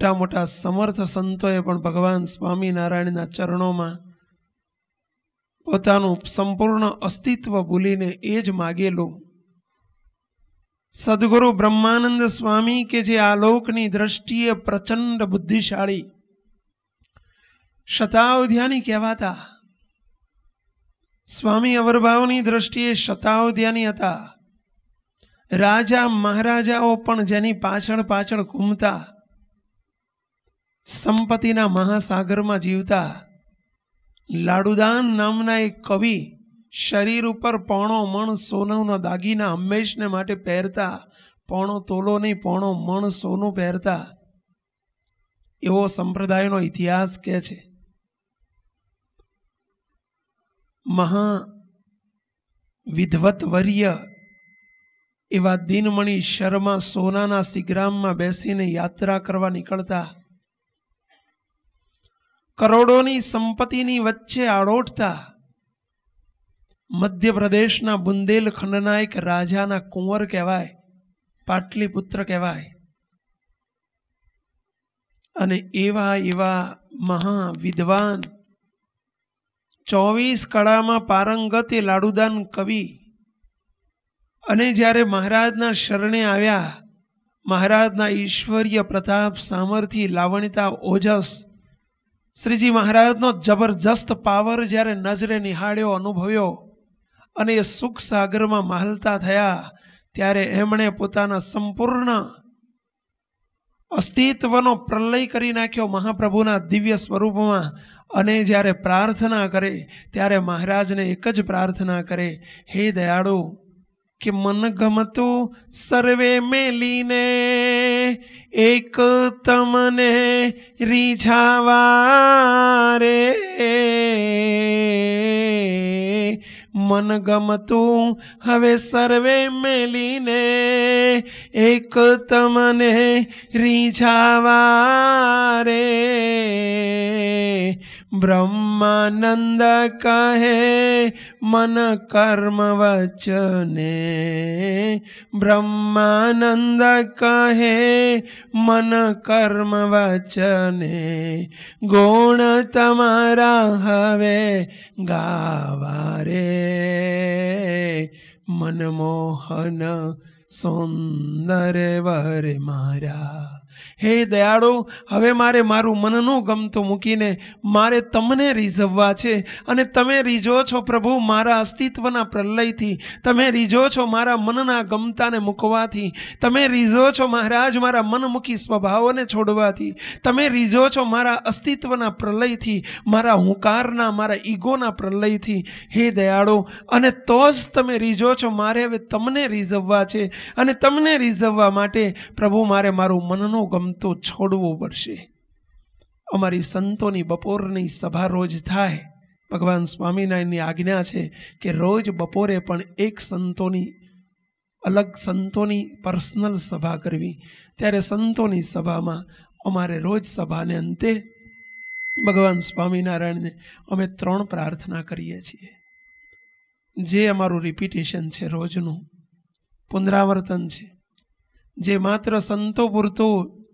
મોટા મોટા સમર્થ સંતોએ પણ ભગવાન સ્વામિનારાયણના ચરણોમાં પોતાનું સંપૂર્ણ અસ્તિત્વ ભૂલીને એ જ માગેલું સદગુરુ બ્રહ્માનંદ સ્વામી કે જે આલોકની દ્રષ્ટિએ પ્રચંડ બુદ્ધિશાળી શતાવધ્યાની કહેવાતા સ્વામી અવરભાવની દ્રષ્ટિએ શતાવધ્યાની હતા રાજા મહારાજાઓ પણ જેની પાછળ પાછળ ઘૂમતા સંપત્તિના મહાસાગરમાં જીવતા લાડુદાન નામના એક કવિ શરીર ઉપર પોણો મણ સોનાનો દાગીના હંમેશને માટે પહેરતા પોણો તોલો નહીં પોણો મણ સોનું પહેરતા એવો સંપ્રદાયનો ઇતિહાસ કહે છે મહા વિધવતવર્ય એવા દિનમણી શર્મા સોનાના સિગ્રામમાં બેસીને યાત્રા કરવા નીકળતા કરોડોની સંપત્તિની વચ્ચે આડોટતા મધ્યપ્રદેશના બુંદેલખંડના એક રાજાના કુંવર કહેવાય પાટલીપુત્ર કહેવાય અને એવા એવા મહા વિદ્વાન ચોવીસ કળામાં પારંગત એ લાડુદાન કવિ અને જ્યારે મહારાજના શરણે આવ્યા મહારાજના ઈશ્વરીય પ્રતાપ સામર્થ્ય લાવણ્યતા ઓજસ શ્રીજી મહારાજનો જબરજસ્ત પાવર જ્યારે નજરે નિહાળ્યો અનુભવ્યો અને એ સુખ સાગરમાં મહલતા થયા ત્યારે એમણે પોતાના સંપૂર્ણ અસ્તિત્વનો પ્રલય કરી નાખ્યો મહાપ્રભુના દિવ્ય સ્વરૂપમાં અને જ્યારે પ્રાર્થના કરે ત્યારે મહારાજને એક જ પ્રાર્થના કરે હે દયાળુ कि मन गमतु सर्वे में लीने एक तमने रे मन गमतु हवे सर्वे लीने एक तमने रे બ્રહ્માનંદ કહે મન કર્મ વચને બ્રહ્માનંદ કહે મન કર્મ વચને ગુણ તમારા હવે ગાવા રે મનમોહન સુંદર વર મારા હે દયાળો હવે મારે મારું મનનું ગમતું મૂકીને મારે તમને રીઝવવા છે અને તમે રીઝો છો પ્રભુ મારા અસ્તિત્વના પ્રલયથી તમે રીઝો છો મારા મનના ગમતાને મૂકવાથી તમે રીઝો છો મહારાજ મારા મનમુખી સ્વભાવોને છોડવાથી તમે રીઝો છો મારા અસ્તિત્વના પ્રલયથી મારા હુંકારના મારા ઈગોના પ્રલયથી હે દયાળો અને તો જ તમે રીઝો છો મારે હવે તમને રીઝવવા છે અને તમને રીઝવવા માટે પ્રભુ મારે મારું મનનું ગમતો ગમતું છોડવું પડશે અમારી સંતોની બપોરની સભા રોજ થાય ભગવાન સ્વામિનારાયણની આજ્ઞા છે કે રોજ બપોરે પણ એક સંતોની અલગ સંતોની પર્સનલ સભા કરવી ત્યારે સંતોની સભામાં અમારે રોજ સભાને અંતે ભગવાન સ્વામિનારાયણને અમે ત્રણ પ્રાર્થના કરીએ છીએ જે અમારું રિપીટેશન છે રોજનું પુનરાવર્તન છે જે માત્ર સંતો પૂરતો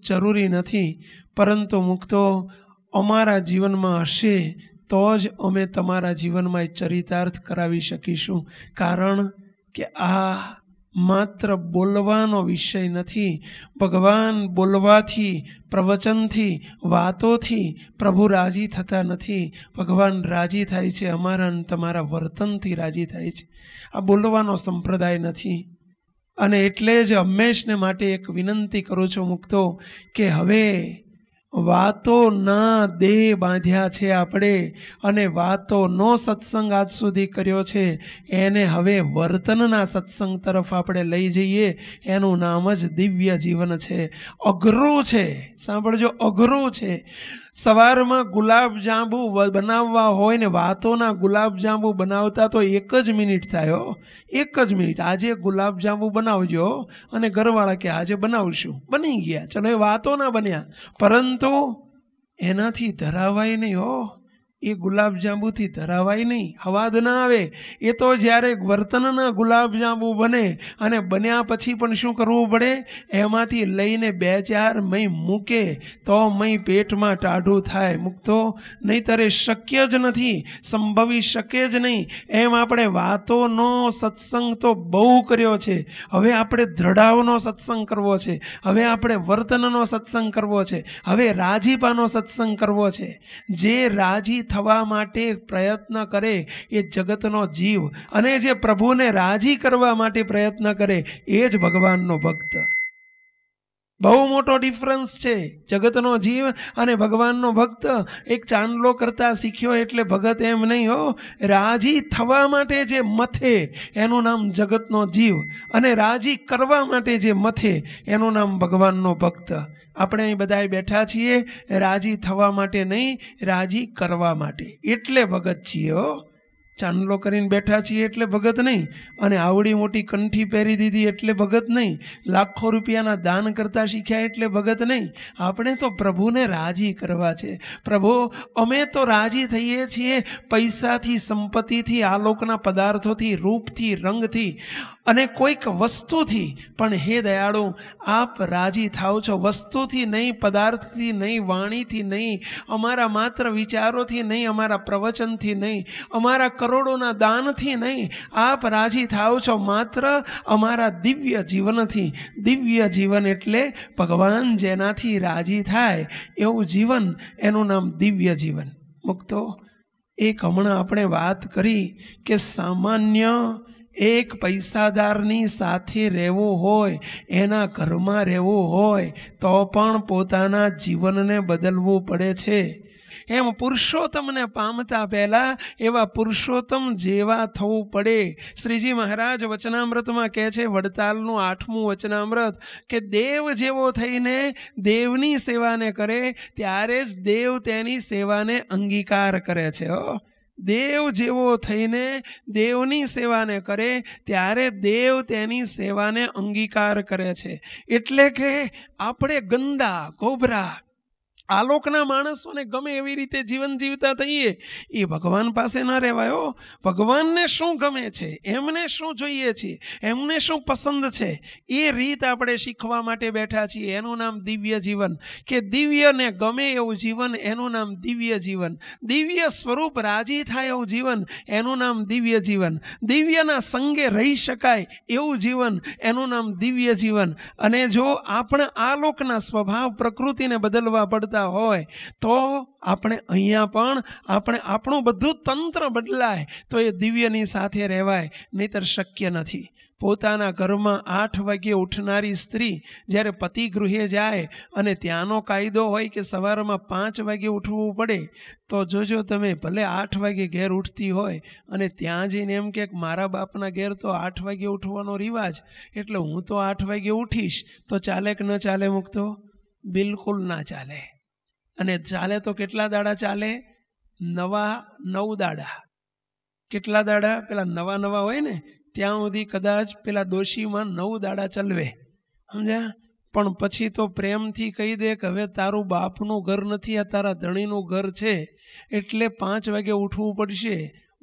જરૂરી નથી પરંતુ મુક્તો અમારા જીવનમાં હશે તો જ અમે તમારા જીવનમાં ચરિતાર્થ કરાવી શકીશું કારણ કે આ માત્ર બોલવાનો વિષય નથી ભગવાન બોલવાથી પ્રવચનથી વાતોથી પ્રભુ રાજી થતા નથી ભગવાન રાજી થાય છે અમારા તમારા વર્તનથી રાજી થાય છે આ બોલવાનો સંપ્રદાય નથી અને એટલે જ હંમેશને માટે એક વિનંતી કરું છું મુક્તો કે હવે વાતોના દેહ બાંધ્યા છે આપણે અને વાતોનો સત્સંગ આજ સુધી કર્યો છે એને હવે વર્તનના સત્સંગ તરફ આપણે લઈ જઈએ એનું નામ જ દિવ્ય જીવન છે અઘરું છે સાંભળજો અઘરું છે સવારમાં ગુલાબજાંબુ બનાવવા હોય ને વાતોના ગુલાબજાંબુ બનાવતા તો એક જ મિનિટ થયો એક જ મિનિટ આજે ગુલાબજાંબુ બનાવજો અને ઘરવાળા કે આજે બનાવશું બની ગયા ચલો એ વાતોના બન્યા પરંતુ એનાથી ધરાવાય નહીં હો એ ગુલાબજાંબુથી ધરાવાય નહીં હવાદ ના આવે એ તો જ્યારે વર્તનના ગુલાબજાંબુ બને અને બન્યા પછી પણ શું કરવું પડે એમાંથી લઈને બે ચાર મય મૂકે તો મય પેટમાં ટાઢું થાય મૂકતો નહીં તરે શક્ય જ નથી સંભવી શકે જ નહીં એમ આપણે વાતોનો સત્સંગ તો બહુ કર્યો છે હવે આપણે દ્રઢાઓનો સત્સંગ કરવો છે હવે આપણે વર્તનનો સત્સંગ કરવો છે હવે રાજીપાનો સત્સંગ કરવો છે જે રાજી થવા માટે પ્રયત્ન કરે એ જગતનો જીવ અને જે પ્રભુને રાજી કરવા માટે પ્રયત્ન કરે એ જ ભગવાનનો ભક્ત બહુ મોટો ડિફરન્સ છે જગતનો જીવ અને ભગવાનનો ભક્ત એક ચાંદલો કરતા શીખ્યો એટલે ભગત એમ નહીં હો રાજી થવા માટે જે મથે એનું નામ જગતનો જીવ અને રાજી કરવા માટે જે મથે એનું નામ ભગવાનનો ભક્ત આપણે અહીં બધાએ બેઠા છીએ રાજી થવા માટે નહીં રાજી કરવા માટે એટલે ભગત છીએ હો ચાંદલો કરીને બેઠા છીએ એટલે ભગત નહીં અને આવડી મોટી કંઠી પહેરી દીધી એટલે ભગત નહીં લાખો રૂપિયાના દાન કરતાં શીખ્યા એટલે ભગત નહીં આપણે તો પ્રભુને રાજી કરવા છે પ્રભુ અમે તો રાજી થઈએ છીએ પૈસાથી સંપત્તિથી આલોકના પદાર્થોથી રૂપથી રંગથી અને કોઈક વસ્તુથી પણ હે દયાળુ આપ રાજી થાવ છો વસ્તુથી નહીં પદાર્થથી નહીં વાણીથી નહીં અમારા માત્ર વિચારોથી નહીં અમારા પ્રવચનથી નહીં અમારા કરોડોના દાનથી નહીં આપ રાજી થાવ છો માત્ર અમારા દિવ્ય જીવનથી દિવ્ય જીવન એટલે ભગવાન જેનાથી રાજી થાય એવું જીવન એનું નામ દિવ્ય જીવન મુક્તો એક હમણાં આપણે વાત કરી કે સામાન્ય એક પૈસાદારની સાથે રહેવું હોય એના ઘરમાં રહેવું હોય તો પણ પોતાના જીવનને બદલવું પડે છે એમ પુરુષોત્તમને પામતા પહેલાં એવા પુરુષોત્તમ જેવા થવું પડે શ્રીજી મહારાજ વચનામૃતમાં કહે છે વડતાલનું આઠમું વચનામૃત કે દેવ જેવો થઈને દેવની સેવાને કરે ત્યારે જ દેવ તેની સેવાને અંગીકાર કરે છે હો દેવ જેવો થઈને દેવની સેવાને કરે ત્યારે દેવ તેની સેવાને અંગીકાર કરે છે એટલે કે આપણે ગંદા ગોભરા આલોકના માણસોને ગમે એવી રીતે જીવન જીવતા થઈએ એ ભગવાન પાસે ન રહેવાયો ભગવાનને શું ગમે છે એમને શું જોઈએ છીએ એમને શું પસંદ છે એ રીત આપણે શીખવા માટે બેઠા છીએ એનું નામ દિવ્ય જીવન કે દિવ્યને ગમે એવું જીવન એનું નામ દિવ્ય જીવન દિવ્ય સ્વરૂપ રાજી થાય એવું જીવન એનું નામ દિવ્ય જીવન દિવ્યના સંગે રહી શકાય એવું જીવન એનું નામ દિવ્ય જીવન અને જો આપણે આ લોકના સ્વભાવ પ્રકૃતિને બદલવા પડતા કરતા હોય તો આપણે અહીંયા પણ આપણે આપણું બધું તંત્ર બદલાય તો એ દિવ્યની સાથે રહેવાય નહીતર શક્ય નથી પોતાના ઘરમાં આઠ વાગે ઉઠનારી સ્ત્રી જ્યારે પતિ ગૃહે જાય અને ત્યાંનો કાયદો હોય કે સવારમાં પાંચ વાગે ઉઠવું પડે તો જોજો તમે ભલે આઠ વાગે ઘેર ઉઠતી હોય અને ત્યાં જઈને એમ કે મારા બાપના ઘેર તો આઠ વાગે ઉઠવાનો રિવાજ એટલે હું તો આઠ વાગે ઉઠીશ તો ચાલે કે ન ચાલે મૂકતો બિલકુલ ના ચાલે અને ચાલે તો કેટલા દાડા ચાલે નવા નવ દાડા કેટલા દાડા પેલા નવા નવા હોય ને ત્યાં સુધી કદાચ પેલા ડોશીમાં નવ દાડા ચલવે સમજ્યા પણ પછી તો પ્રેમથી કહી દે કે હવે તારું બાપનું ઘર નથી આ તારા ધણીનું ઘર છે એટલે પાંચ વાગે ઉઠવું પડશે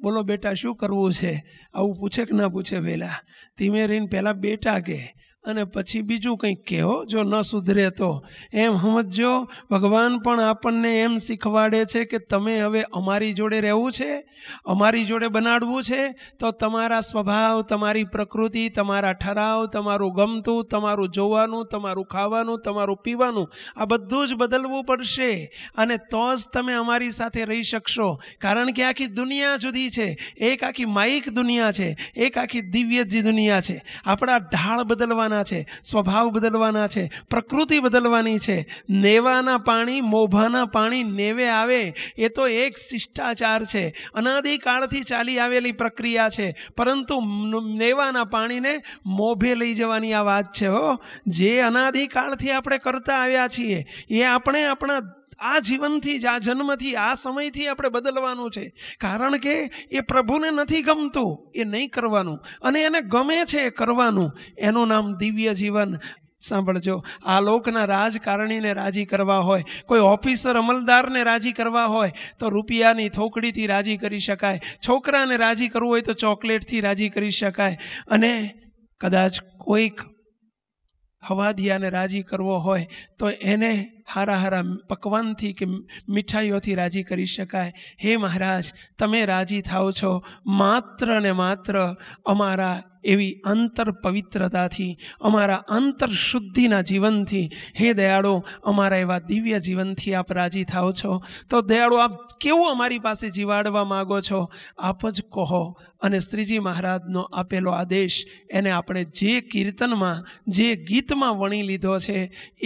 બોલો બેટા શું કરવું છે આવું પૂછે કે ના પૂછે વહેલા ધીમે રહીને પહેલાં બેટા કે અને પછી બીજું કંઈક કહો જો ન સુધરે તો એમ સમજો ભગવાન પણ આપણને એમ શીખવાડે છે કે તમે હવે અમારી જોડે રહેવું છે અમારી જોડે બનાડવું છે તો તમારા સ્વભાવ તમારી પ્રકૃતિ તમારા ઠરાવ તમારું ગમતું તમારું જોવાનું તમારું ખાવાનું તમારું પીવાનું આ બધું જ બદલવું પડશે અને તો જ તમે અમારી સાથે રહી શકશો કારણ કે આખી દુનિયા જુદી છે એક આખી માઇક દુનિયા છે એક આખી દિવ્ય દુનિયા છે આપણા ઢાળ બદલવાના બદલવાના છે સ્વભાવ બદલવાના છે પ્રકૃતિ બદલવાની છે નેવાના પાણી મોભાના પાણી નેવે આવે એ તો એક શિષ્ટાચાર છે અનાદિકાળથી ચાલી આવેલી પ્રક્રિયા છે પરંતુ નેવાના પાણીને મોભે લઈ જવાની આ વાત છે હો જે અનાદિકાળથી આપણે કરતા આવ્યા છીએ એ આપણે આપણા આ જીવનથી જ આ જન્મથી આ સમયથી આપણે બદલવાનું છે કારણ કે એ પ્રભુને નથી ગમતું એ નહીં કરવાનું અને એને ગમે છે એ કરવાનું એનું નામ દિવ્ય જીવન સાંભળજો આ લોકના રાજકારણીને રાજી કરવા હોય કોઈ ઓફિસર અમલદારને રાજી કરવા હોય તો રૂપિયાની થોકડીથી રાજી કરી શકાય છોકરાને રાજી કરવું હોય તો ચોકલેટથી રાજી કરી શકાય અને કદાચ કોઈક હવાદિયાને રાજી કરવો હોય તો એને હારા હારા પકવાનથી કે મીઠાઈઓથી રાજી કરી શકાય હે મહારાજ તમે રાજી થાઓ છો માત્ર ને માત્ર અમારા એવી આંતર પવિત્રતાથી અમારા અંતર શુદ્ધિના જીવનથી હે દયાળો અમારા એવા દિવ્ય જીવનથી આપ રાજી થાઓ છો તો દયાળો આપ કેવું અમારી પાસે જીવાડવા માગો છો આપ જ કહો અને શ્રીજી મહારાજનો આપેલો આદેશ એને આપણે જે કીર્તનમાં જે ગીતમાં વણી લીધો છે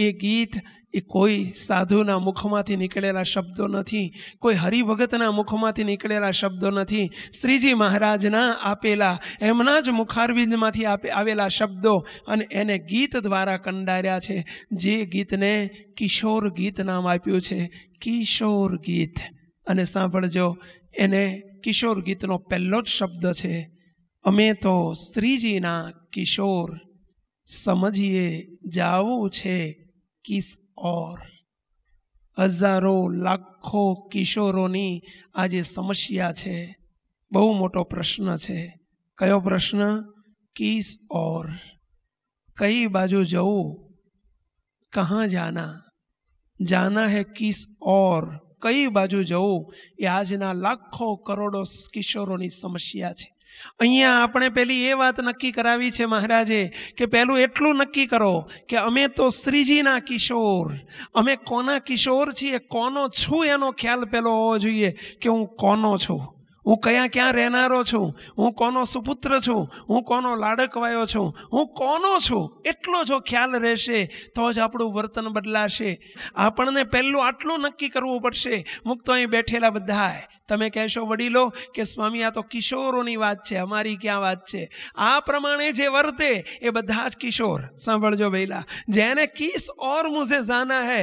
એ ગીત એ કોઈ સાધુના મુખમાંથી નીકળેલા શબ્દો નથી કોઈ હરિભગતના મુખમાંથી નીકળેલા શબ્દો નથી શ્રીજી મહારાજના આપેલા એમના જ મુખારવિંદમાંથી આપે આવેલા શબ્દો અને એને ગીત દ્વારા કંડાર્યા છે જે ગીતને કિશોર ગીત નામ આપ્યું છે કિશોર ગીત અને સાંભળજો એને કિશોર ગીતનો પહેલો જ શબ્દ છે અમે તો શ્રીજીના કિશોર સમજીએ જાવું છે કિસ ઓર હજારો લાખો કિશોરોની આ જે સમસ્યા છે બહુ મોટો પ્રશ્ન છે કયો પ્રશ્ન કિસ ઓર કઈ બાજુ જવું કહાં જાના જાના હે કિસ ઓર કઈ બાજુ જવું એ આજના લાખો કરોડો કિશોરોની સમસ્યા છે અહીંયા આપણે પેલી એ વાત નક્કી કરાવી છે મહારાજે કે પહેલું એટલું નક્કી કરો કે અમે તો શ્રીજીના કિશોર અમે કોના કિશોર છીએ કોનો છું એનો ખ્યાલ પહેલો હોવો જોઈએ કે હું કોનો છું હું કયા ક્યાં રહેનારો છું હું કોનો સુપુત્ર છું હું કોનો લાડકવાયો છું હું કોનો છું એટલો જો ખ્યાલ રહેશે તો જ આપણું વર્તન બદલાશે આપણને પહેલું આટલું નક્કી કરવું પડશે મુક્તો અહીં બેઠેલા બધાએ તમે કહેશો વડીલો કે સ્વામી આ તો કિશોરોની વાત છે અમારી ક્યાં વાત છે આ પ્રમાણે જે વર્તે એ બધા જ કિશોર સાંભળજો ભૈલા જેને કિસ ઓર મુઝે જાના હે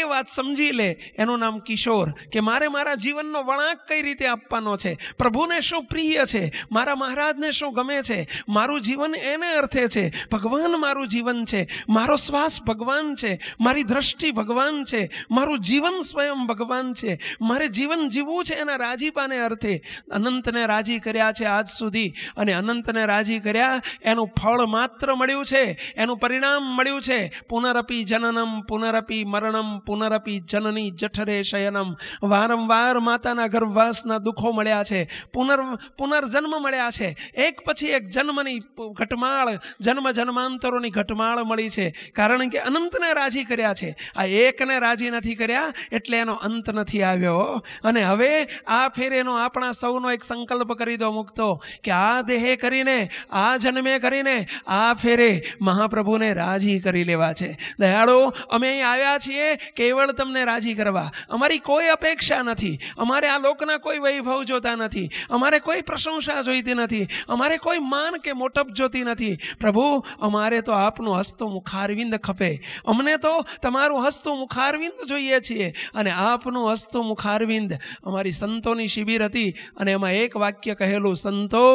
એ વાત સમજી લે એનું નામ કિશોર કે મારે મારા જીવનનો વળાંક કઈ રીતે આપવાનો છે છે પ્રભુને શું પ્રિય છે મારા મહારાજને શું ગમે છે મારું જીવન એને અર્થે છે ભગવાન મારું જીવન છે મારો શ્વાસ ભગવાન છે મારી દ્રષ્ટિ ભગવાન છે મારું જીવન સ્વયં ભગવાન છે મારે જીવન જીવવું છે એના રાજીપાને અર્થે અનંતને રાજી કર્યા છે આજ સુધી અને અનંતને રાજી કર્યા એનું ફળ માત્ર મળ્યું છે એનું પરિણામ મળ્યું છે પુનરપી જનનમ પુનરપી મરણમ પુનરપી જનની જઠરે શયનમ વારંવાર માતાના ગર્ભવાસના દુઃખો મળ્યા મળ્યા છે પુનર્ પુનર્જન્મ મળ્યા છે એક પછી એક જન્મની ઘટમાળ જન્મ જન્માંતરોની ઘટમાળ મળી છે કારણ કે અનંતને રાજી કર્યા છે આ એકને રાજી નથી કર્યા એટલે એનો અંત નથી આવ્યો અને હવે આ ફેરેનો આપણા સૌનો એક સંકલ્પ કરી દો મૂકતો કે આ દેહે કરીને આ જન્મે કરીને આ ફેરે મહાપ્રભુને રાજી કરી લેવા છે દયાળો અમે અહીં આવ્યા છીએ કેવળ તમને રાજી કરવા અમારી કોઈ અપેક્ષા નથી અમારે આ લોકના કોઈ વૈભવ જો જોતા નથી અમારે કોઈ પ્રશંસા જોઈતી નથી અમારે કોઈ માન કે મોટપ જોતી નથી પ્રભુ અમારે તો આપનું હસ્તું મુખારવિંદ ખપે અમને તો તમારું હસ્તું મુખારવિંદ જોઈએ છીએ અને આપનું હસ્તું મુખારવિંદ અમારી સંતોની શિબિર હતી અને એમાં એક વાક્ય કહેલું સંતો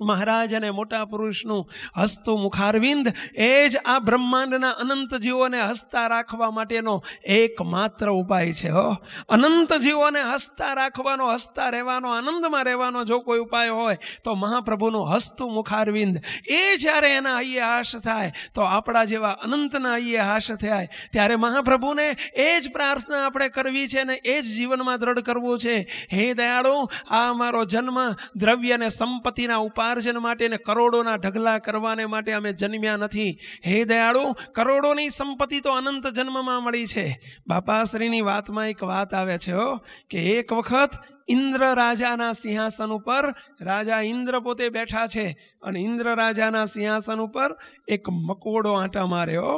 મહારાજ અને મોટા પુરુષનું હસતું મુખારવિંદ એ જ આ બ્રહ્માંડના અનંત જીવોને હસતા રાખવા માટેનો એકમાત્ર ઉપાય છે હો અનંત જીવોને હસતા રાખવાનો હસતા રહેવાનો આનંદમાં રહેવાનો જો કોઈ ઉપાય હોય તો મહાપ્રભુનું હસતું મુખારવિંદ એ જ્યારે એના હૈયે હાશ થાય તો આપણા જેવા અનંતના હૈયે હાશ થાય ત્યારે મહાપ્રભુને એ જ પ્રાર્થના આપણે કરવી છે ને એ જ જીવનમાં દ્રઢ કરવું છે હે દયાળુ આ મારો જન્મ દ્રવ્ય અને સંપત્તિના ઉપાય સર્વાર્જન માટે અને કરોડોના ઢગલા કરવાને માટે અમે જન્મ્યા નથી હે દયાળુ કરોડોની સંપત્તિ તો અનંત જન્મમાં મળી છે બાપાશ્રીની વાતમાં એક વાત આવે છે હો કે એક વખત ઇન્દ્ર રાજાના સિંહાસન ઉપર રાજા ઇન્દ્ર પોતે બેઠા છે અને ઇન્દ્ર રાજાના સિંહાસન ઉપર એક મકોડો આંટા માર્યો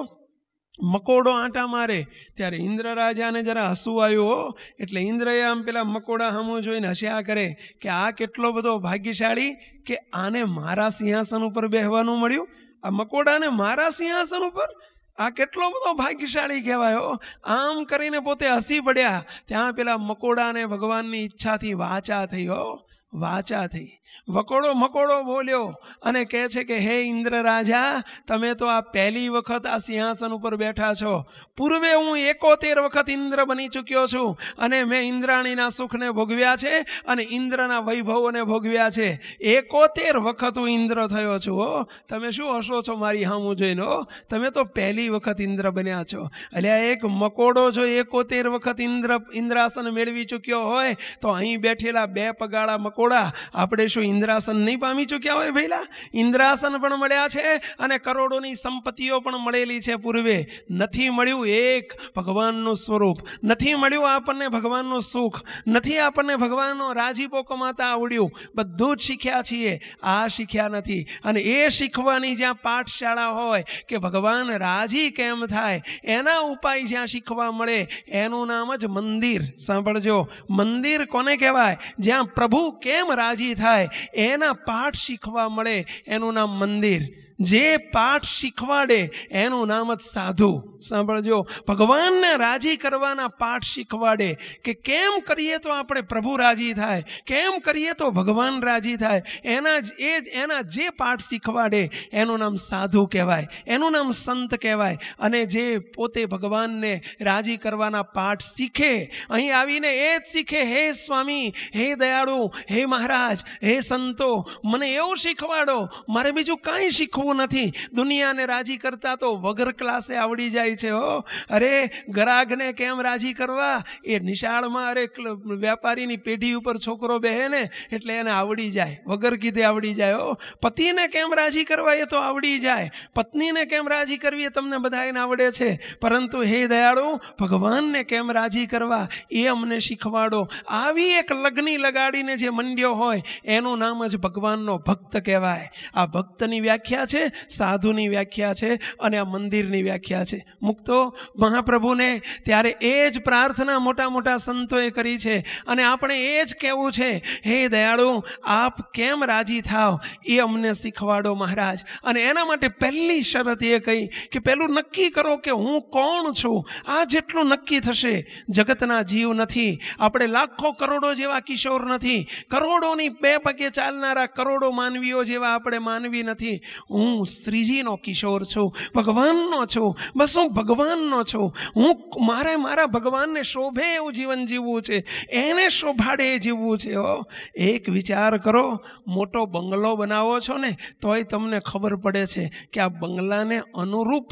મકોડો આંટા મારે ત્યારે ઇન્દ્ર રાજાને જરા હસવું આવ્યું હો એટલે ઇન્દ્રએ આમ પેલા મકોડા હમું જોઈને હસ્યા કરે કે આ કેટલો બધો ભાગ્યશાળી કે આને મારા સિંહાસન ઉપર બેહવાનું મળ્યું આ મકોડાને મારા સિંહાસન ઉપર આ કેટલો બધો ભાગ્યશાળી કહેવાયો આમ કરીને પોતે હસી પડ્યા ત્યાં પેલા મકોડાને ભગવાનની ઈચ્છાથી વાચા થઈ હો વાચાથી વકોડો મકોડો બોલ્યો અને કહે છે કે હે ઇન્દ્ર રાજા તમે તો આ પહેલી વખત આ સિંહાસન ઉપર બેઠા છો પૂર્વે હું એકોતેર વખત ઇન્દ્ર બની ચૂક્યો છું અને મેં ઇન્દ્રાણીના સુખને ભોગવ્યા છે અને ઇન્દ્રના વૈભવોને ભોગવ્યા છે એકોતેર વખત હું ઇન્દ્ર થયો છું હો તમે શું હશો છો મારી હામું જોઈને તમે તો પહેલી વખત ઇન્દ્ર બન્યા છો એટલે આ એક મકોડો જો એકોતેર વખત ઇન્દ્ર ઇન્દ્રાસન મેળવી ચૂક્યો હોય તો અહીં બેઠેલા બે પગાળા મકોડો કોડા આપણે શું ઇન્દ્રાસન નહીં પામી ચૂક્યા હોય ભૈલા ઇન્દ્રાસન પણ મળ્યા છે અને કરોડોની સંપત્તિઓ પણ મળેલી છે પૂર્વે નથી મળ્યું એક ભગવાનનું સ્વરૂપ નથી મળ્યું આપણને ભગવાનનું સુખ નથી આપણને ભગવાનનો રાજીપો કમાતા આવડ્યું બધું જ શીખ્યા છીએ આ શીખ્યા નથી અને એ શીખવાની જ્યાં પાઠશાળા હોય કે ભગવાન રાજી કેમ થાય એના ઉપાય જ્યાં શીખવા મળે એનું નામ જ મંદિર સાંભળજો મંદિર કોને કહેવાય જ્યાં પ્રભુ કે કેમ રાજી થાય એના પાઠ શીખવા મળે એનું નામ મંદિર જે પાઠ શીખવાડે એનું નામ જ સાધુ સાંભળજો ભગવાનને રાજી કરવાના પાઠ શીખવાડે કે કેમ કરીએ તો આપણે પ્રભુ રાજી થાય કેમ કરીએ તો ભગવાન રાજી થાય એના જ એ જ એના જે પાઠ શીખવાડે એનું નામ સાધુ કહેવાય એનું નામ સંત કહેવાય અને જે પોતે ભગવાનને રાજી કરવાના પાઠ શીખે અહીં આવીને એ જ શીખે હે સ્વામી હે દયાળુ હે મહારાજ હે સંતો મને એવું શીખવાડો મારે બીજું કાંઈ શીખવું એવું નથી દુનિયાને રાજી કરતા તો વગર ક્લાસે આવડી જાય છે હો અરે ગ્રાહકને કેમ રાજી કરવા એ નિશાળમાં અરે વેપારીની પેઢી ઉપર છોકરો બેહે ને એટલે એને આવડી જાય વગર કીધે આવડી જાય હો પતિને કેમ રાજી કરવા એ તો આવડી જાય પત્નીને કેમ રાજી કરવી એ તમને બધાને આવડે છે પરંતુ હે દયાળુ ભગવાનને કેમ રાજી કરવા એ અમને શીખવાડો આવી એક લગ્ની લગાડીને જે મંડ્યો હોય એનું નામ જ ભગવાનનો ભક્ત કહેવાય આ ભક્તની વ્યાખ્યા છે છે સાધુની વ્યાખ્યા છે અને આ મંદિરની વ્યાખ્યા છે મુક્તો મહાપ્રભુને ત્યારે એ જ પ્રાર્થના મોટા મોટા સંતોએ કરી છે અને આપણે એ જ કહેવું છે હે દયાળુ આપ કેમ રાજી થાવ એ અમને શીખવાડો મહારાજ અને એના માટે પહેલી શરત એ કહી કે પહેલું નક્કી કરો કે હું કોણ છું આ જેટલું નક્કી થશે જગતના જીવ નથી આપણે લાખો કરોડો જેવા કિશોર નથી કરોડોની બે પગે ચાલનારા કરોડો માનવીઓ જેવા આપણે માનવી નથી હું શ્રીજીનો કિશોર છું ભગવાનનો છું બસ હું ભગવાનનો છું હું મારે મારા ભગવાનને શોભે એવું જીવન જીવવું છે એને શોભાડે જીવવું છે હો એક વિચાર કરો મોટો બંગલો બનાવો છો ને તોય તમને ખબર પડે છે કે આ બંગલાને અનુરૂપ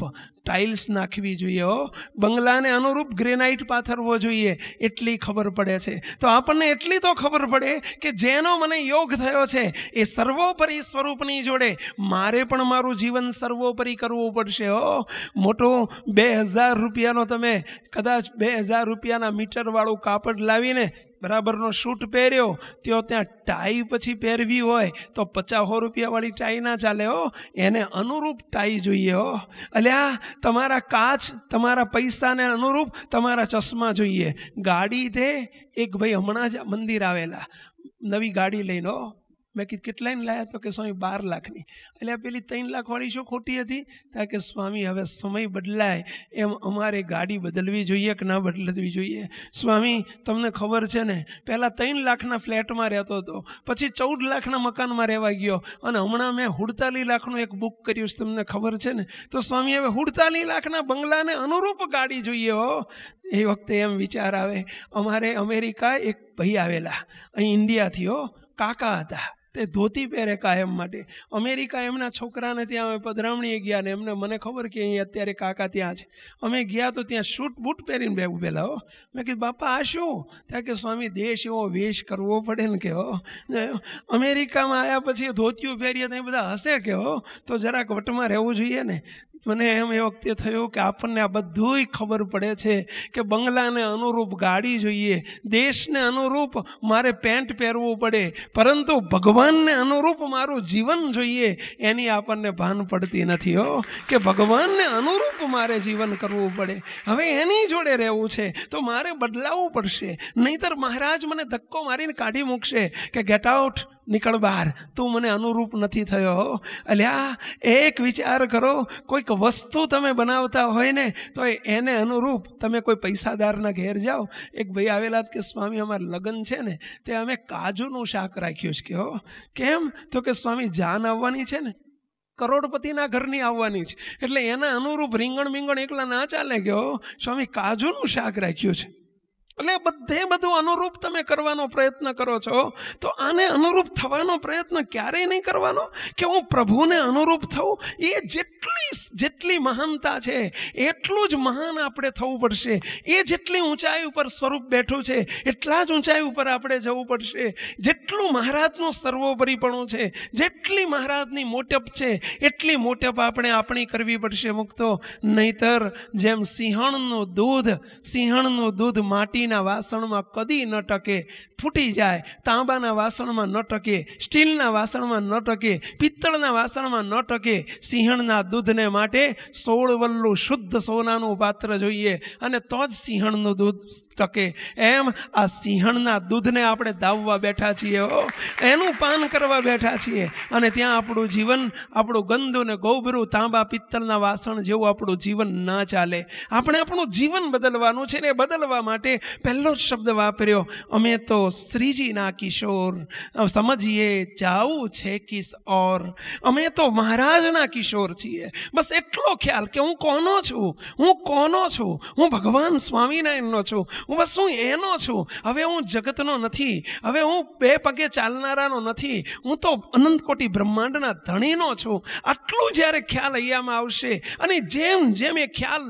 ટાઇલ્સ નાખવી જોઈએ હો બંગલાને અનુરૂપ ગ્રેનાઇટ પાથરવો જોઈએ એટલી ખબર પડે છે તો આપણને એટલી તો ખબર પડે કે જેનો મને યોગ થયો છે એ સર્વોપરી સ્વરૂપની જોડે મારે પણ મારું જીવન સર્વોપરી કરવું પડશે હો મોટો બે હજાર રૂપિયાનો તમે કદાચ બે હજાર રૂપિયાના મીટરવાળું કાપડ લાવીને બરાબરનો શૂટ પહેર્યો તેઓ ત્યાં ટાઈ પછી પહેરવી હોય તો પચાસો રૂપિયાવાળી ટાઈ ના ચાલે હો એને અનુરૂપ ટાઈ જોઈએ હો અલ્યા તમારા કાચ તમારા પૈસાને અનુરૂપ તમારા ચશ્મા જોઈએ ગાડી દે એક ભાઈ હમણાં જ મંદિર આવેલા નવી ગાડી લઈને મેં કીધું કેટલાની લાયા તો કે સ્વામી બાર લાખની એટલે પેલી ત્રણ લાખવાળી શું ખોટી હતી ત્યાં કે સ્વામી હવે સમય બદલાય એમ અમારે ગાડી બદલવી જોઈએ કે ના બદલવી જોઈએ સ્વામી તમને ખબર છે ને પહેલાં ત્રણ લાખના ફ્લેટમાં રહેતો હતો પછી ચૌદ લાખના મકાનમાં રહેવા ગયો અને હમણાં મેં હુડતાલી લાખનું એક બુક કર્યું છે તમને ખબર છે ને તો સ્વામી હવે હુડતાલી લાખના બંગલાને અનુરૂપ ગાડી જોઈએ હો એ વખતે એમ વિચાર આવે અમારે અમેરિકા એક ભાઈ આવેલા અહીં ઇન્ડિયાથી હો કાકા હતા તે ધોતી પહેરે કાયમ માટે અમેરિકા એમના છોકરાને ત્યાં અમે પધરામણીએ ગયા ને એમને મને ખબર કે અહીં અત્યારે કાકા ત્યાં છે અમે ગયા તો ત્યાં શૂટ બૂટ પહેરીને બે ઉભેલા હો મેં કીધું બાપા આ શું ત્યાં કે સ્વામી દેશ એવો વેશ કરવો પડે ને કહો હો અમેરિકામાં આવ્યા પછી ધોતિયું પહેરીએ તો એ બધા હશે કે તો જરાક વટમાં રહેવું જોઈએ ને મને એમ એ વખતે થયું કે આપણને આ બધુંય ખબર પડે છે કે બંગલાને અનુરૂપ ગાડી જોઈએ દેશને અનુરૂપ મારે પેન્ટ પહેરવું પડે પરંતુ ભગવાનને અનુરૂપ મારું જીવન જોઈએ એની આપણને ભાન પડતી નથી હો કે ભગવાનને અનુરૂપ મારે જીવન કરવું પડે હવે એની જોડે રહેવું છે તો મારે બદલાવવું પડશે નહીતર મહારાજ મને ધક્કો મારીને કાઢી મૂકશે કે ગેટ આઉટ નીકળ બહાર તું મને અનુરૂપ નથી થયો અલ્યા એક વિચાર કરો કોઈક વસ્તુ તમે બનાવતા હોય ને તો એને અનુરૂપ તમે કોઈ પૈસાદારના ઘેર જાઓ એક ભાઈ આવેલા કે સ્વામી અમારે લગ્ન છે ને તે અમે કાજુનું શાક રાખ્યું છે કે હો કેમ તો કે સ્વામી જાન આવવાની છે ને કરોડપતિના ઘરની આવવાની છે એટલે એના અનુરૂપ રીંગણ મીંગણ એકલા ના ચાલે કે હો સ્વામી કાજુનું શાક રાખ્યું છે એટલે બધે બધું અનુરૂપ તમે કરવાનો પ્રયત્ન કરો છો તો આને અનુરૂપ થવાનો પ્રયત્ન ક્યારેય નહીં કરવાનો કે હું પ્રભુને અનુરૂપ થઉં એ જેટલી જેટલી મહાનતા છે એટલું જ મહાન આપણે થવું પડશે એ જેટલી ઊંચાઈ ઉપર સ્વરૂપ બેઠું છે એટલા જ ઊંચાઈ ઉપર આપણે જવું પડશે જેટલું મહારાજનું સર્વોપરીપણું છે જેટલી મહારાજની મોટપ છે એટલી મોટપ આપણે આપણી કરવી પડશે મુક્તો નહીતર જેમ સિંહણનું દૂધ સિંહણનું દૂધ માટી માટીના વાસણમાં કદી ન ટકે ફૂટી જાય તાંબાના વાસણમાં ન ટકે સ્ટીલના વાસણમાં ન ટકે પિત્તળના વાસણમાં ન ટકે સિંહણના દૂધને માટે સોળ વલ્લું શુદ્ધ સોનાનું પાત્ર જોઈએ અને તો જ સિંહણનું દૂધ ટકે એમ આ સિંહણના દૂધને આપણે દાવવા બેઠા છીએ એનું પાન કરવા બેઠા છીએ અને ત્યાં આપણું જીવન આપણું ગંદુ ને ગૌભરું તાંબા પિત્તળના વાસણ જેવું આપણું જીવન ના ચાલે આપણે આપણું જીવન બદલવાનું છે ને બદલવા માટે પહેલો જ શબ્દ વાપર્યો અમે તો શ્રીજીના કિશોર સમજીએ જાવું છે કિસ ઓર અમે તો મહારાજના કિશોર છીએ બસ એટલો ખ્યાલ કે હું કોનો છું હું કોનો છું હું ભગવાન સ્વામિનારાયણનો છું હું બસ હું એનો છું હવે હું જગતનો નથી હવે હું બે પગે ચાલનારાનો નથી હું તો અનંત કોટી બ્રહ્માંડના ધણીનો છું આટલું જ્યારે ખ્યાલ અહીંયામાં આવશે અને જેમ જેમ એ ખ્યાલ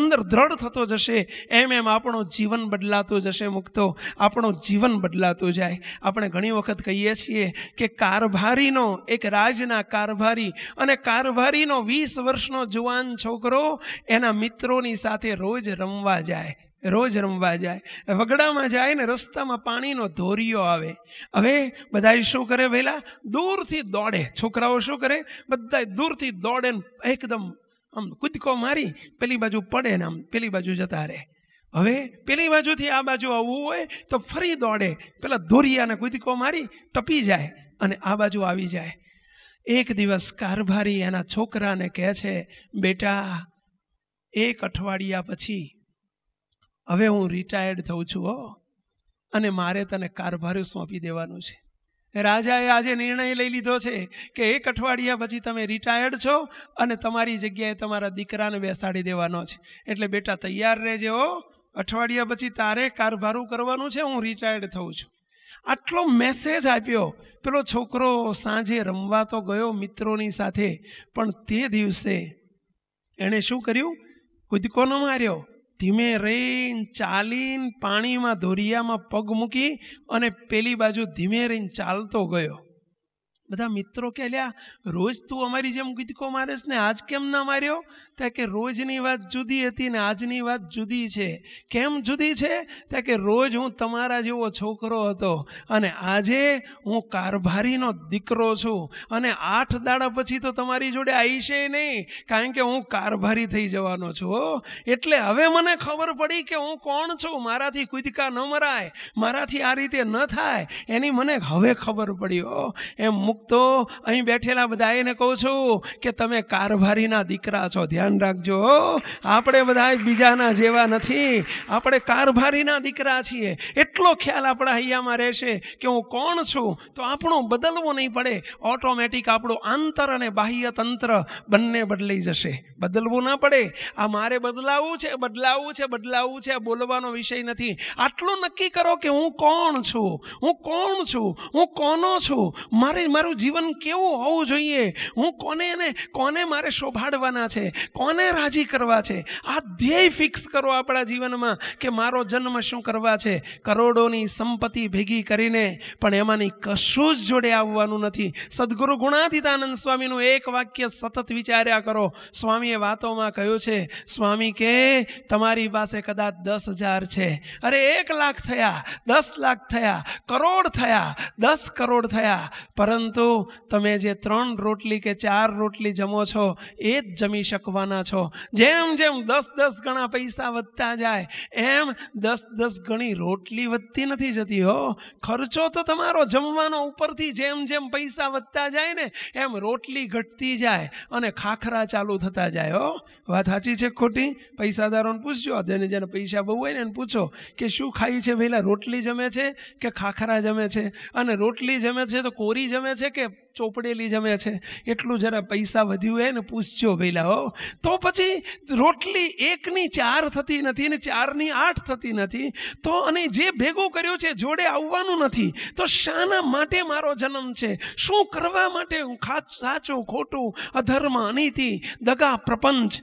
અંદર દ્રઢ થતો જશે એમ એમ આપણો જીવન બદલાશે બદલાતો જશે મુક્તો આપણું જીવન બદલાતું જાય આપણે ઘણી વખત કહીએ છીએ કે કારભારીનો એક રાજના કારભારી અને કારભારીનો વીસ વર્ષનો જુવાન છોકરો એના મિત્રોની સાથે રોજ રમવા જાય રોજ રમવા જાય વગડામાં જાય ને રસ્તામાં પાણીનો ધોરિયો આવે હવે બધા શું કરે પહેલાં દૂરથી દોડે છોકરાઓ શું કરે બધા દૂરથી દોડે ને એકદમ આમ કૂદકો મારી પેલી બાજુ પડે ને આમ પેલી બાજુ જતા રહે હવે પેલી બાજુથી આ બાજુ આવવું હોય તો ફરી દોડે પેલા દોરિયાને કુદકો મારી ટપી જાય અને આ બાજુ આવી જાય એક દિવસ કારભારી એના છોકરાને કહે છે બેટા એક અઠવાડિયા પછી હવે હું રિટાયર્ડ થઉં છું હો અને મારે તને કારભાર્યું સોંપી દેવાનું છે રાજાએ આજે નિર્ણય લઈ લીધો છે કે એક અઠવાડિયા પછી તમે રિટાયર્ડ છો અને તમારી જગ્યાએ તમારા દીકરાને બેસાડી દેવાનો છે એટલે બેટા તૈયાર રહેજે હો અઠવાડિયા પછી તારે કારભારું કરવાનું છે હું રિટાયર્ડ થઉં છું આટલો મેસેજ આપ્યો પેલો છોકરો સાંજે રમવા તો ગયો મિત્રોની સાથે પણ તે દિવસે એણે શું કર્યું કૂદકો ન માર્યો ધીમે રહીને ચાલીને પાણીમાં ધોરિયામાં પગ મૂકી અને પેલી બાજુ ધીમે રહીને ચાલતો ગયો બધા મિત્રો કે લ્યા રોજ તું અમારી જેમ ગીતકો મારેશ ને આજ કેમ ના માર્યો ત્યાં કે રોજની વાત જુદી હતી ને આજની વાત જુદી છે કેમ જુદી છે ત્યાં કે રોજ હું તમારા જેવો છોકરો હતો અને આજે હું કારભારીનો દીકરો છું અને આઠ દાડા પછી તો તમારી જોડે આવીશે નહીં કારણ કે હું કારભારી થઈ જવાનો છું એટલે હવે મને ખબર પડી કે હું કોણ છું મારાથી કૂદકા ન મરાય મારાથી આ રીતે ન થાય એની મને હવે ખબર પડી એમ ભક્તો અહીં બેઠેલા બધા એને કહું છું કે તમે કારભારીના દીકરા છો ધ્યાન રાખજો આપણે બધા બીજાના જેવા નથી આપણે કારભારીના દીકરા છીએ એટલો ખ્યાલ આપણા હૈયામાં રહેશે કે હું કોણ છું તો આપણો બદલવો નહીં પડે ઓટોમેટિક આપણું આંતર અને બાહ્ય તંત્ર બંને બદલાઈ જશે બદલવું ના પડે આ મારે બદલાવું છે બદલાવું છે બદલાવું છે બોલવાનો વિષય નથી આટલું નક્કી કરો કે હું કોણ છું હું કોણ છું હું કોનો છું મારી મારે મારું જીવન કેવું હોવું જોઈએ હું કોને એને કોને મારે શોભાડવાના છે કોને રાજી કરવા છે આ ધ્યેય ફિક્સ કરો આપણા જીવનમાં કે મારો જન્મ શું કરવા છે કરોડોની સંપત્તિ ભેગી કરીને પણ એમાંની કશું જ જોડે આવવાનું નથી સદગુરુ ગુણાતીતાનંદ સ્વામીનું એક વાક્ય સતત વિચાર્યા કરો સ્વામીએ વાતોમાં કહ્યું છે સ્વામી કે તમારી પાસે કદાચ દસ હજાર છે અરે એક લાખ થયા દસ લાખ થયા કરોડ થયા દસ કરોડ થયા પરંતુ પરંતુ તમે જે ત્રણ રોટલી કે ચાર રોટલી જમો છો એ જ જમી શકવાના છો જેમ જેમ દસ દસ ગણા પૈસા વધતા જાય એમ દસ દસ ગણી રોટલી વધતી નથી જતી હો ખર્ચો તો તમારો જમવાનો ઉપરથી જેમ જેમ પૈસા વધતા જાય ને એમ રોટલી ઘટતી જાય અને ખાખરા ચાલુ થતા જાય હો વાત સાચી છે ખોટી પૈસાદારોને પૂછજો જેને જેને પૈસા બહુ હોય ને એને પૂછો કે શું ખાય છે પહેલાં રોટલી જમે છે કે ખાખરા જમે છે અને રોટલી જમે છે તો કોરી જમે છે છે કે ચોપડેલી જમે છે એટલું જરા પૈસા વધ્યું હોય ને પૂછજો પહેલા હો તો પછી રોટલી એકની ચાર થતી નથી ને ચારની આઠ થતી નથી તો અને જે ભેગો કર્યો છે જોડે આવવાનું નથી તો શાના માટે મારો જન્મ છે શું કરવા માટે હું સાચું ખોટું અધર્મ અનિતિ દગા પ્રપંચ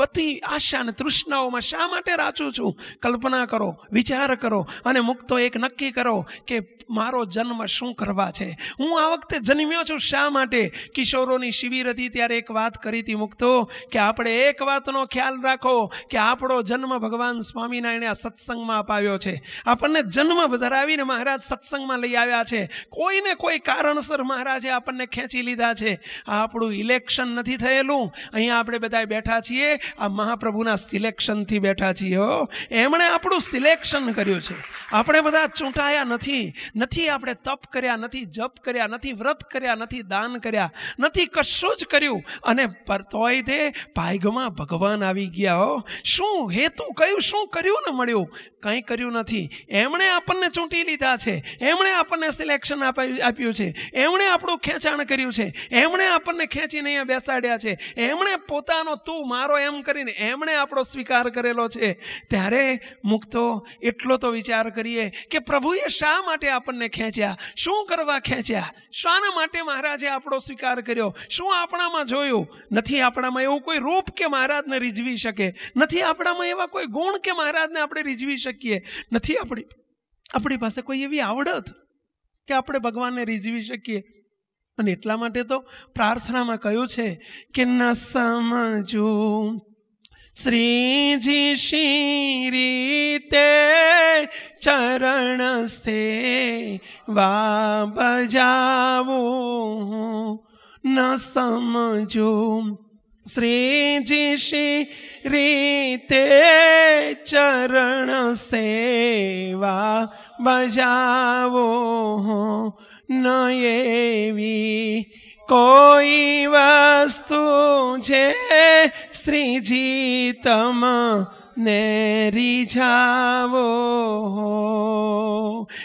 બધી આશા અને તૃષ્ણાઓમાં શા માટે રાચું છું કલ્પના કરો વિચાર કરો અને મુક્તો એક નક્કી કરો કે મારો જન્મ શું કરવા છે હું આ વખતે વખતે જન્મ્યો છું શા માટે કિશોરોની શિબિર હતી ત્યારે એક વાત કરી હતી મુક્તો કે આપણે એક વાતનો ખ્યાલ રાખો કે આપણો જન્મ ભગવાન સ્વામિનારાયણે આ સત્સંગમાં અપાવ્યો છે આપણને જન્મ ધરાવીને મહારાજ સત્સંગમાં લઈ આવ્યા છે કોઈને કોઈ કારણસર મહારાજે આપણને ખેંચી લીધા છે આ આપણું ઇલેક્શન નથી થયેલું અહીંયા આપણે બધા બેઠા છીએ આ મહાપ્રભુના સિલેક્શનથી બેઠા છીએ હો એમણે આપણું સિલેક્શન કર્યું છે આપણે બધા ચૂંટાયા નથી નથી આપણે તપ કર્યા નથી જપ કર્યા નથી વ્રત કર્યા નથી દાન કર્યા નથી કશું જ કર્યું અને પર તોય તે ભાગમાં ભગવાન આવી ગયા હો શું હેતુ કયું શું કર્યું ને મળ્યું કંઈ કર્યું નથી એમણે આપણને ચૂંટી લીધા છે એમણે આપણને સિલેક્શન આપ્યું છે એમણે આપણું ખેંચાણ કર્યું છે એમણે આપણને ખેંચીને અહીંયા બેસાડ્યા છે એમણે પોતાનો તું મારો એમ કરીને એમણે આપણો સ્વીકાર કરેલો છે ત્યારે મુક્તો એટલો તો વિચાર કરીએ કે પ્રભુએ શા માટે આપણને ખેંચ્યા શું કરવા ખેંચ્યા શાના માટે મહારાજે આપણો સ્વીકાર કર્યો શું આપણામાં જોયું નથી આપણામાં એવું કોઈ રૂપ કે મહારાજને રીઝવી શકે નથી આપણામાં એવા કોઈ ગુણ કે મહારાજને આપણે રીઝવી શકીએ નથી આપણી આપણી પાસે કોઈ એવી આવડત કે આપણે ભગવાનને રીઝવી શકીએ અને એટલા માટે તો પ્રાર્થનામાં કહ્યું છે કે ન સમજો શ્રીજી શીરીતે ચરણ સે વા બજાવો ન સમજો શ્રીજી શ્રી રીતે ચરણ સેવા બજાવો ન એવી કોઈ વસ્તુ છે સ્ત્રીજી તમ ને રીઝાવો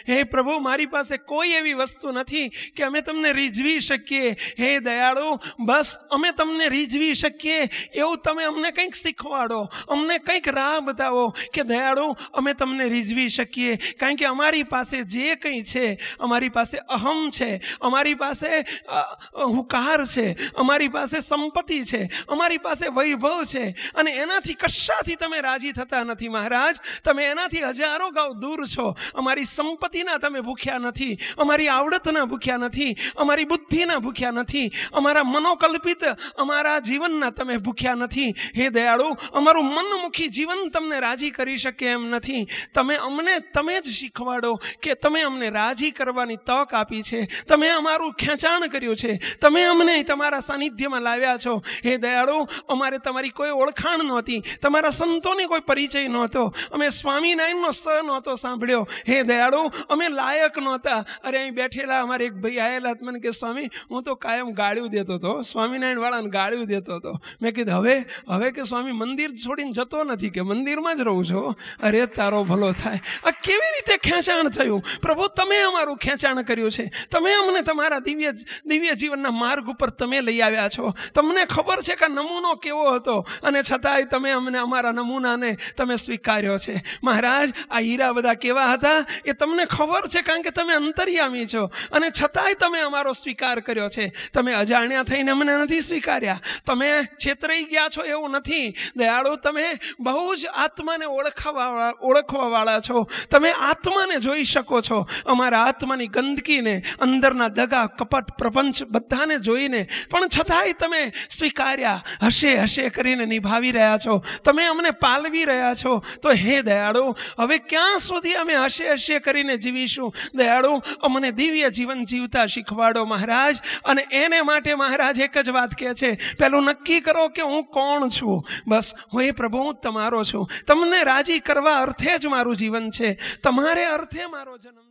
હે પ્રભુ મારી પાસે કોઈ એવી વસ્તુ નથી કે અમે તમને રીઝવી શકીએ હે દયાળુ બસ અમે તમને રીઝવી શકીએ એવું તમે અમને કંઈક શીખવાડો અમને કંઈક રાહ બતાવો કે દયાળુ અમે તમને રીઝવી શકીએ કારણ કે અમારી પાસે જે કંઈ છે અમારી પાસે અહમ છે અમારી પાસે હુકાર છે અમારી પાસે સંપત્તિ છે અમારી પાસે વૈભવ છે અને એનાથી કશાથી તમે રાજી થતા નથી મહારાજ તમે એનાથી હજારો ગાઉ દૂર છો અમારી સંપત્તિ સંપત્તિના તમે ભૂખ્યા નથી અમારી આવડતના ભૂખ્યા નથી અમારી બુદ્ધિના ભૂખ્યા નથી અમારા મનોકલ્પિત અમારા જીવનના તમે ભૂખ્યા નથી હે દયાળુ અમારું મનમુખી જીવન તમને રાજી કરી શકે એમ નથી તમે અમને તમે જ શીખવાડો કે તમે અમને રાજી કરવાની તક આપી છે તમે અમારું ખેંચાણ કર્યું છે તમે અમને તમારા સાનિધ્યમાં લાવ્યા છો હે દયાળુ અમારે તમારી કોઈ ઓળખાણ નહોતી તમારા સંતોની કોઈ પરિચય નહોતો અમે સ્વામિનારાયણનો સ નહોતો સાંભળ્યો હે દયાળુ પાડો અમે લાયક નહોતા અરે અહીં બેઠેલા અમારે એક ભાઈ આવેલા મને કે સ્વામી હું તો કાયમ ગાળ્યું દેતો હતો સ્વામિનારાયણવાળાને ગાળ્યું દેતો હતો મેં કીધું હવે હવે કે સ્વામી મંદિર છોડીને જતો નથી કે મંદિરમાં જ રહું છો અરે તારો ભલો થાય આ કેવી રીતે ખેંચાણ થયું પ્રભુ તમે અમારું ખેંચાણ કર્યું છે તમે અમને તમારા દિવ્ય દિવ્ય જીવનના માર્ગ ઉપર તમે લઈ આવ્યા છો તમને ખબર છે કે નમૂનો કેવો હતો અને છતાંય તમે અમને અમારા નમૂનાને તમે સ્વીકાર્યો છે મહારાજ આ હીરા બધા કેવા હતા એ તમને ખબર છે કારણ કે તમે અંતર્યામી છો અને છતાંય તમે અમારો સ્વીકાર કર્યો છે તમે અજાણ્યા થઈને અમને નથી સ્વીકાર્યા તમે છેતરાઈ ગયા છો એવું નથી દયાળુ તમે બહુ જ આત્માને ઓળખવા ઓળખવાવાળા છો તમે આત્માને જોઈ શકો છો અમારા આત્માની ગંદકીને અંદરના દગા કપટ પ્રપંચ બધાને જોઈને પણ છતાંય તમે સ્વીકાર્યા હશે હશે કરીને નિભાવી રહ્યા છો તમે અમને પાલવી રહ્યા છો તો હે દયાળુ હવે ક્યાં સુધી અમે હશે હશે કરી કરીને જીવીશું દયાળુ અમને દિવ્ય જીવન જીવતા શીખવાડો મહારાજ અને એને માટે મહારાજ એક જ વાત કહે છે પહેલું નક્કી કરો કે હું કોણ છું બસ હું એ પ્રભુ તમારો છું તમને રાજી કરવા અર્થે જ મારું જીવન છે તમારે અર્થે મારો જન્મ